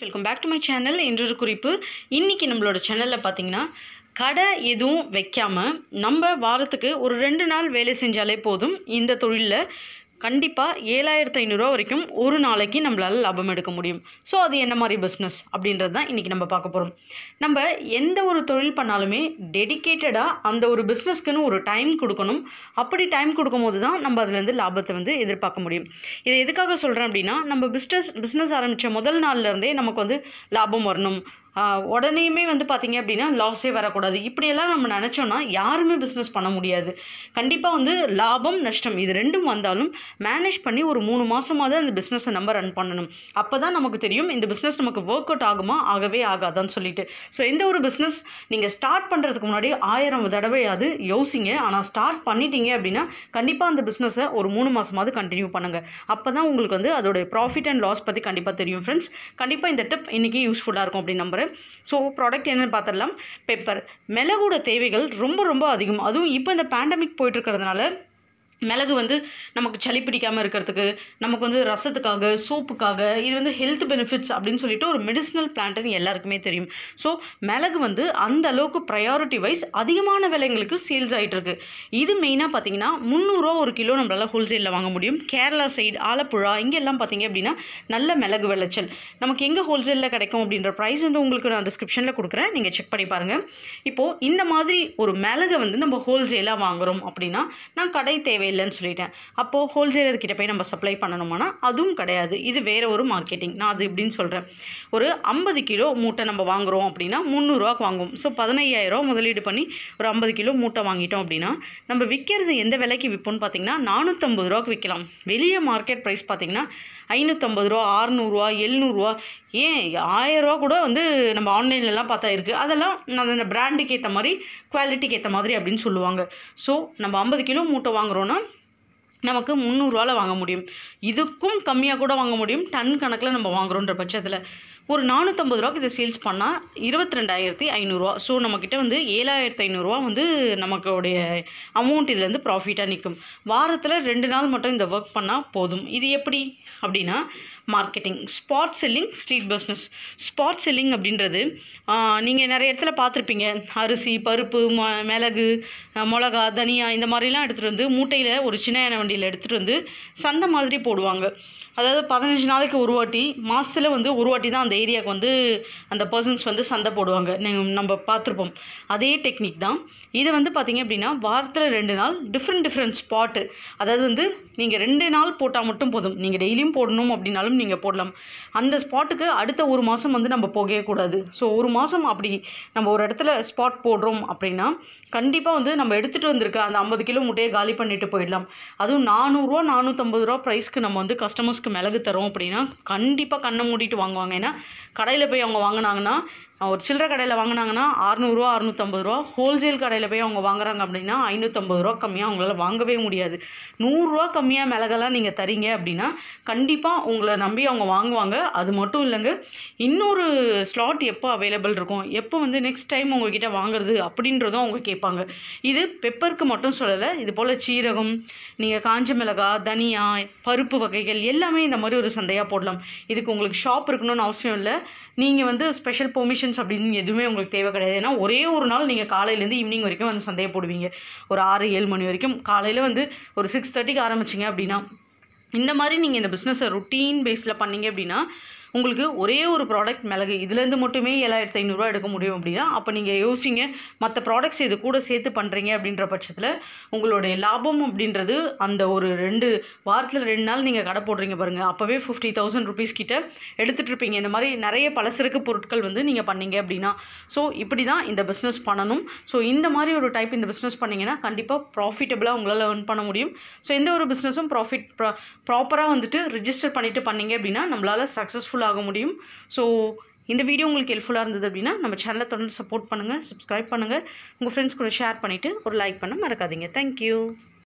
welcome back to my channel இன்றொரு குறிப்பு இன்றைக்கி நம்மளோட சேனலில் பார்த்தீங்கன்னா கடை எதுவும் வைக்காமல் நம்ம வாரத்துக்கு ஒரு ரெண்டு நாள் வேலை செஞ்சாலே போதும் இந்த தொழிலில் கண்டிப்பாக ஏழாயிரத்து ஐநூறுரூவா வரைக்கும் ஒரு நாளைக்கு நம்மளால் லாபம் எடுக்க முடியும் ஸோ அது என்ன மாதிரி பிஸ்னஸ் அப்படின்றது தான் இன்றைக்கி நம்ம பார்க்க போகிறோம் நம்ம எந்த ஒரு தொழில் பண்ணாலுமே டெடிக்கேட்டடாக அந்த ஒரு பிஸ்னஸ்க்குன்னு ஒரு டைம் கொடுக்கணும் அப்படி டைம் கொடுக்கும் போது தான் நம்ம அதுலேருந்து லாபத்தை வந்து எதிர்பார்க்க முடியும் இதை எதுக்காக சொல்கிறேன் அப்படின்னா நம்ம பிஸ்னஸ் பிஸ்னஸ் ஆரம்பித்த முதல் நாள்லேருந்தே நமக்கு வந்து லாபம் வரணும் உடனேயுமே வந்து பார்த்தீங்க அப்படின்னா லாஸே வரக்கூடாது இப்படியெல்லாம் நம்ம நினச்சோன்னா யாருமே பிஸ்னஸ் பண்ண முடியாது கண்டிப்பாக வந்து லாபம் நஷ்டம் இது ரெண்டும் வந்தாலும் மேனேஜ் பண்ணி ஒரு மூணு மாதமாவது அந்த பிஸ்னஸை நம்ம ரன் பண்ணணும் அப்போ தான் நமக்கு தெரியும் இந்த பிஸ்னஸ் நமக்கு ஒர்க் அவுட் ஆகுமா ஆகவே ஆகாதான்னு சொல்லிட்டு ஸோ எந்த ஒரு பிஸ்னஸ் நீங்கள் ஸ்டார்ட் பண்ணுறதுக்கு முன்னாடி ஆயிரம் தடவையாவது யோசிங்க ஆனால் ஸ்டார்ட் பண்ணிட்டீங்க அப்படின்னா கண்டிப்பாக அந்த பிஸ்னஸை ஒரு மூணு மாதமாவது கண்டினியூ பண்ணுங்கள் அப்போ தான் உங்களுக்கு வந்து அதோடைய ப்ராஃபிட் அண்ட் லாஸ் பற்றி கண்டிப்பாக தெரியும் ஃப்ரெண்ட்ஸ் கண்டிப்பாக இந்த டிப் இன்றைக்கி யூஸ்ஃபுல்லாக இருக்கும் அப்படின்னு நம்புகிறேன் ஸோ ப்ராடக்ட் என்னென்னு பார்த்துடலாம் பெப்பர் மிளகோட தேவைகள் ரொம்ப ரொம்ப அதிகம் அதுவும் இப்போ இந்த பேண்டமிக் இருக்கிறதுனால மிளகு வந்து நமக்கு சளி பிடிக்காமல் இருக்கிறதுக்கு நமக்கு வந்து ரசத்துக்காக சூப்புக்காக இது வந்து ஹெல்த் பெனிஃபிட்ஸ் அப்படின்னு சொல்லிட்டு ஒரு மெடிசினல் பிளான்ட்னு எல்லாருக்குமே தெரியும் ஸோ மிளகு வந்து அந்த அளவுக்கு ப்ரையாரிட்டி வைஸ் அதிகமான விலைங்களுக்கு சேல்ஸ் ஆகிட்டு இருக்கு இது மெயினாக பார்த்தீங்கன்னா முந்நூறுரூவா ஒரு கிலோ நம்மளால் ஹோல்சேலில் வாங்க முடியும் கேரளா சைடு ஆலப்புழா இங்கெல்லாம் பார்த்தீங்க அப்படின்னா நல்ல மிளகு விளைச்சல் நமக்கு எங்கே ஹோல்சேலில் கிடைக்கும் அப்படின்ற ப்ரைஸ் வந்து உங்களுக்கு நான் டிஸ்கிரிப்ஷனில் கொடுக்குறேன் நீங்கள் செக் பண்ணி பாருங்கள் இப்போது இந்த மாதிரி ஒரு மிளகை வந்து நம்ம ஹோல்சேலாக வாங்குகிறோம் அப்படின்னா நான் கடை தேவை இல்லைன்னு சொல்லிட்டேன் அப்போது ஹோல்சேலர் கிட்ட போய் நம்ம சப்ளை பண்ணணுமானா அதுவும் கிடையாது இது வேறு ஒரு மார்க்கெட்டிங் நான் அது இப்படின்னு சொல்கிறேன் ஒரு ஐம்பது கிலோ மூட்டை நம்ம வாங்குகிறோம் அப்படின்னா முந்நூறுரூவாக்கு வாங்குவோம் ஸோ பதினையாயிரரூவா முதலீடு பண்ணி ஒரு ஐம்பது கிலோ மூட்டை வாங்கிட்டோம் அப்படின்னா நம்ம விற்கிறது எந்த விலைக்கு விற்போம்னு பார்த்திங்கன்னா நானூற்றம்பது ரூபாய்க்கு விற்கலாம் வெளியே மார்க்கெட் ப்ரைஸ் பார்த்திங்கன்னா ஐநூற்றம்பது ரூபா ஆறுநூறுவா எழுநூறுவா ஏன் ஆயிரரூவா கூட வந்து நம்ம ஆன்லைன்லலாம் பார்த்தா இருக்குது அதெல்லாம் அந்த பிராண்டுக்கு ஏற்ற மாதிரி குவாலிட்டிக்கு ஏற்ற மாதிரி அப்படின்னு சொல்லுவாங்க ஸோ நம்ம ஐம்பது கிலோ மூட்டை வாங்குகிறோன்னா நமக்கு முந்நூறுவாவில் வாங்க முடியும் இதுக்கும் கம்மியாக கூட வாங்க முடியும் டன் கணக்கில் நம்ம வாங்குகிறோன்ற பட்சத்தில் ஒரு நானூற்றம்பது ரூபாய்க்கு இதை சேல்ஸ் பண்ணால் இருபத்தி ரெண்டாயிரத்தி ஐநூறுரூவா ஸோ நம்மக்கிட்ட வந்து ஏழாயிரத்து ஐநூறுரூவா வந்து நமக்குடைய அமௌண்ட் இதுலேருந்து ப்ராஃபிட்டாக நிற்கும் வாரத்தில் ரெண்டு நாள் மட்டும் இந்த ஒர்க் பண்ணால் போதும் இது எப்படி அப்படின்னா marketing spot selling street business spot selling அப்படின்றது நீங்கள் நிறைய இடத்துல பார்த்துருப்பீங்க அரிசி பருப்பு ம மிளகு மிளகா தனியா இந்த மாதிரிலாம் எடுத்துகிட்டு வந்து மூட்டையில் ஒரு சின்ன எண்ணெய் வண்டியில் எடுத்துகிட்டு வந்து சந்தை மாதிரி போடுவாங்க அதாவது பதினஞ்சு நாளைக்கு ஒரு வாட்டி மாதத்தில் வந்து ஒரு வாட்டி தான் அந்த ஏரியாவுக்கு வந்து அந்த பர்சன்ஸ் வந்து சண்டை போடுவாங்க நம்ம பார்த்துருப்போம் அதே டெக்னிக் தான் இதை வந்து பார்த்திங்க அப்படின்னா வாரத்தில் ரெண்டு நாள் டிஃப்ரெண்ட் டிஃப்ரெண்ட் ஸ்பாட்டு அதாவது வந்து நீங்கள் ரெண்டு நாள் போட்டால் மட்டும் போதும் நீங்கள் டெய்லியும் போடணும் அப்படின்னாலும் நீங்கள் போடலாம் அந்த ஸ்பாட்டுக்கு அடுத்த ஒரு மாதம் வந்து நம்ம போகவே கூடாது ஸோ ஒரு மாதம் அப்படி நம்ம ஒரு இடத்துல ஸ்பாட் போடுறோம் அப்படின்னா கண்டிப்பாக வந்து நம்ம எடுத்துகிட்டு வந்திருக்க அந்த ஐம்பது கிலோ முட்டையை காலி பண்ணிட்டு போயிடலாம் அதுவும் நானூறுரூவா நானூற்றம்பது ரூபா ப்ரைஸ்க்கு நம்ம வந்து கஸ்டமர்ஸ்க்கு மிளகு தரோம் அப்படின்னா கண்டிப்பாக கண்ணை மூடிட்டு வாங்குவாங்க ஏன்னா கடையில் போய் அவங்க வாங்கினாங்கன்னா ஒரு சில்லற கடையில் வாங்கினாங்கன்னா அறநூறுவா அறநூற்றம்பது ரூபா ஹோல்சேல் கடையில் போய் அவங்க வாங்குறாங்க அப்படின்னா ஐநூற்றம்பது ரூபா கம்மியாக அவங்களால வாங்கவே முடியாது நூறுரூவா கம்மியாக மிளகெல்லாம் நீங்கள் தரீங்க அப்படின்னா கண்டிப்பாக உங்களை நம்பி அவங்க வாங்குவாங்க அது மட்டும் இல்லைங்க இன்னொரு ஸ்லாட் எப்போ அவைலபிள் இருக்கும் எப்போ வந்து நெக்ஸ்ட் டைம் உங்ககிட்ட வாங்குறது அப்படின்றதும் அவங்க கேட்பாங்க இது பெப்பருக்கு மட்டும் சொல்லலை இது போல் சீரகம் நீங்கள் காஞ்ச மிளகா தனியா பருப்பு வகைகள் எல்லாமே இந்த மாதிரி ஒரு சந்தையாக போடலாம் இதுக்கு உங்களுக்கு ஷாப் இருக்கணும்னு அவசியம் இல்லை நீங்கள் வந்து ஸ்பெஷல் பெர்மிஷன் பேஷன்ஸ் அப்படின்னு எதுவுமே உங்களுக்கு தேவை கிடையாது ஏன்னா ஒரே ஒரு நாள் நீங்கள் காலையிலேருந்து ஈவினிங் வரைக்கும் வந்து சந்தையை போடுவீங்க ஒரு ஆறு ஏழு மணி வரைக்கும் காலையில் வந்து ஒரு சிக்ஸ் தேர்ட்டிக்கு ஆரம்பிச்சிங்க அப்படின்னா இந்த மாதிரி நீங்கள் இந்த பிஸ்னஸை ருட்டீன் பேஸில் பண்ணிங்க அப்படின்னா உங்களுக்கு ஒரே ஒரு ப்ராடக்ட் மிளகு இதுலேருந்து மட்டுமே ஏழாயிரத்து ஐநூறுரூவா எடுக்க முடியும் அப்படின்னா அப்போ நீங்கள் யோசிங்க மற்ற ப்ராடக்ட்ஸ் இது கூட சேர்த்து பண்ணுறீங்க அப்படின்ற பட்சத்தில் உங்களுடைய லாபம் அப்படின்றது அந்த ஒரு ரெண்டு வாரத்தில் ரெண்டு நாள் நீங்கள் கடை போடுறீங்க பாருங்கள் அப்போவே ஃபிஃப்டி தௌசண்ட் ருபீஸ் கிட்ட எடுத்துகிட்ருப்பீங்க இந்த மாதிரி நிறைய பலசருக்கு பொருட்கள் வந்து நீங்கள் பண்ணீங்க அப்படின்னா ஸோ இப்படி தான் இந்த பிஸ்னஸ் பண்ணணும் ஸோ இந்த மாதிரி ஒரு டைப் இந்த பிஸ்னஸ் பண்ணிங்கன்னா கண்டிப்பாக ப்ராஃபிட்டபுளாக உங்களால் ஏர்ன் பண்ண முடியும் ஸோ எந்த ஒரு பிஸ்னஸும் ப்ராஃபிட் ப்ரா ப்ராப்பராக வந்துட்டு ரிஜிஸ்டர் பண்ணிவிட்டு பண்ணிங்க அப்படின்னா நம்மளால் சக்ஸஸ்ஃபுல்லாக ஆக முடியும் ஸோ இந்த வீடியோ உங்களுக்கு ஹெல்ப்ஃபுல்லாக இருந்தது அப்படின்னா நம்ம சேனலை தொடர்ந்து சப்போர்ட் பண்ணுங்கள் சப்ஸ்கிரைப் பண்ணுங்கள் உங்கள் ஃப்ரெண்ட்ஸ் கூட ஷேர் பண்ணிவிட்டு ஒரு லைக் பண்ண மறக்காதீங்க தேங்க்யூ